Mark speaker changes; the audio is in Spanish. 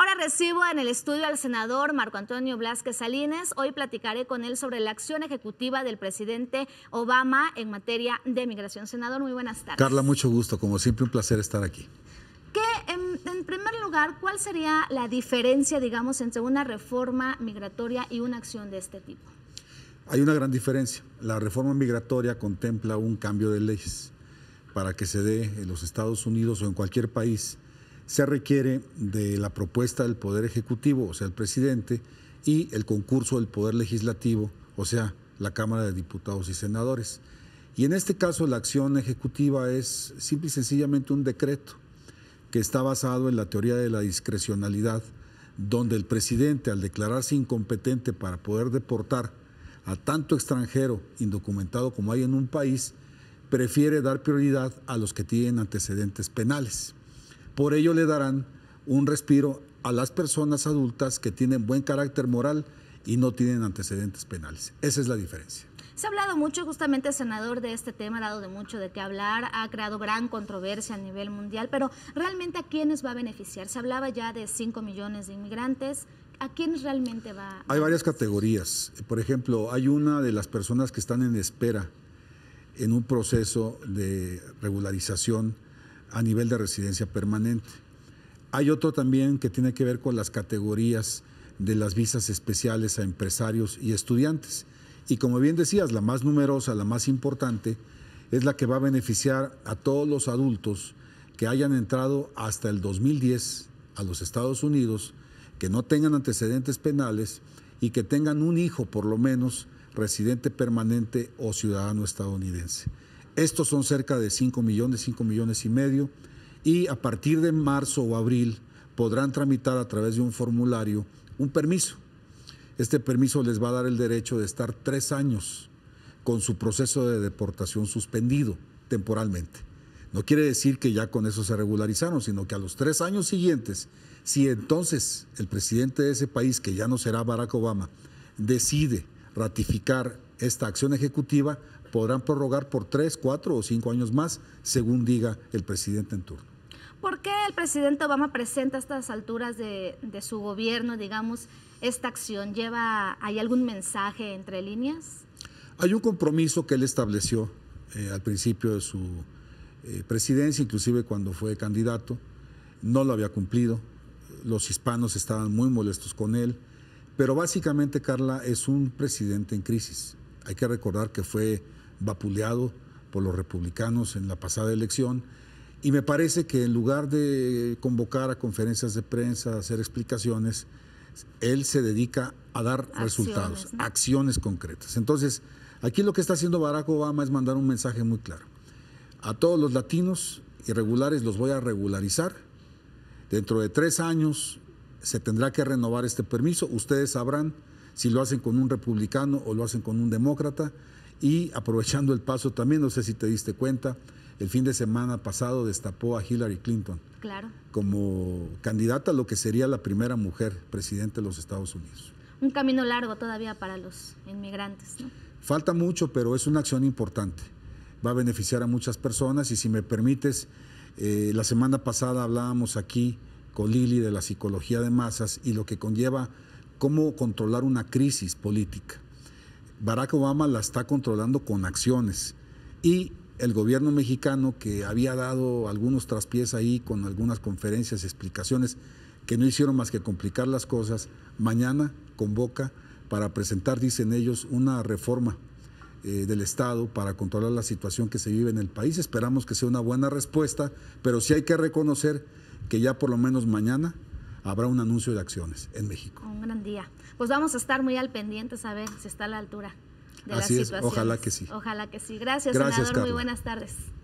Speaker 1: Ahora recibo en el estudio al senador Marco Antonio Blasquez Salines. Hoy platicaré con él sobre la acción ejecutiva del presidente Obama en materia de migración. Senador, muy buenas tardes. Carla,
Speaker 2: mucho gusto. Como siempre, un placer estar aquí.
Speaker 1: Que, en, en primer lugar, ¿cuál sería la diferencia, digamos, entre una reforma migratoria y una acción de este tipo?
Speaker 2: Hay una gran diferencia. La reforma migratoria contempla un cambio de leyes para que se dé en los Estados Unidos o en cualquier país se requiere de la propuesta del Poder Ejecutivo, o sea, el presidente, y el concurso del Poder Legislativo, o sea, la Cámara de Diputados y Senadores. Y en este caso la acción ejecutiva es simple y sencillamente un decreto que está basado en la teoría de la discrecionalidad, donde el presidente, al declararse incompetente para poder deportar a tanto extranjero indocumentado como hay en un país, prefiere dar prioridad a los que tienen antecedentes penales. Por ello le darán un respiro a las personas adultas que tienen buen carácter moral y no tienen antecedentes penales. Esa es la diferencia.
Speaker 1: Se ha hablado mucho, justamente, senador, de este tema, ha dado de mucho de qué hablar, ha creado gran controversia a nivel mundial, pero realmente a quiénes va a beneficiar? Se hablaba ya de 5 millones de inmigrantes. ¿A quiénes realmente va?
Speaker 2: Hay varias categorías. Por ejemplo, hay una de las personas que están en espera en un proceso de regularización a nivel de residencia permanente. Hay otro también que tiene que ver con las categorías de las visas especiales a empresarios y estudiantes. Y como bien decías, la más numerosa, la más importante, es la que va a beneficiar a todos los adultos que hayan entrado hasta el 2010 a los Estados Unidos, que no tengan antecedentes penales y que tengan un hijo por lo menos residente permanente o ciudadano estadounidense. Estos son cerca de 5 millones, 5 millones y medio. Y a partir de marzo o abril podrán tramitar a través de un formulario un permiso. Este permiso les va a dar el derecho de estar tres años con su proceso de deportación suspendido temporalmente. No quiere decir que ya con eso se regularizaron, sino que a los tres años siguientes, si entonces el presidente de ese país, que ya no será Barack Obama, decide ratificar esta acción ejecutiva, podrán prorrogar por tres, cuatro o cinco años más, según diga el presidente en turno.
Speaker 1: ¿Por qué el presidente Obama presenta a estas alturas de, su gobierno, digamos, esta acción? ¿Lleva, hay algún mensaje entre líneas?
Speaker 2: Hay un compromiso que él estableció eh, al principio de su eh, presidencia, inclusive cuando fue candidato, no lo había cumplido, los hispanos estaban muy molestos con él, pero básicamente Carla es un presidente en crisis. Hay que recordar que fue vapuleado por los republicanos en la pasada elección. Y me parece que en lugar de convocar a conferencias de prensa, hacer explicaciones, él se dedica a dar resultados, acciones concretas. Entonces, aquí lo que está haciendo Barack Obama es mandar un mensaje muy claro. A todos los latinos irregulares los voy a regularizar. Dentro de tres años se tendrá que renovar este permiso. Ustedes sabrán si lo hacen con un republicano o lo hacen con un demócrata y aprovechando el paso también, no sé si te diste cuenta, el fin de semana pasado destapó a Hillary Clinton como candidata a lo que sería la primera mujer presidente de los Estados Unidos.
Speaker 1: Un camino largo todavía para los inmigrantes.
Speaker 2: Falta mucho, pero es una acción importante. Va a beneficiar a muchas personas y si me permites, eh, la semana pasada hablábamos aquí con Lili de la psicología de masas y lo que conlleva cómo controlar una crisis política. Barack Obama la está controlando con acciones y el gobierno mexicano que había dado algunos traspiés ahí con algunas conferencias, explicaciones que no hicieron más que complicar las cosas, mañana convoca para presentar, dicen ellos, una reforma eh, del Estado para controlar la situación que se vive en el país. Esperamos que sea una buena respuesta, pero sí hay que reconocer que ya por lo menos mañana habrá un anuncio de acciones en México.
Speaker 1: Un gran día. Pues vamos a estar muy al pendiente a ver si está a la altura
Speaker 2: de la situación. Ojalá que sí.
Speaker 1: Ojalá que sí. Gracias, senador. Muy buenas tardes.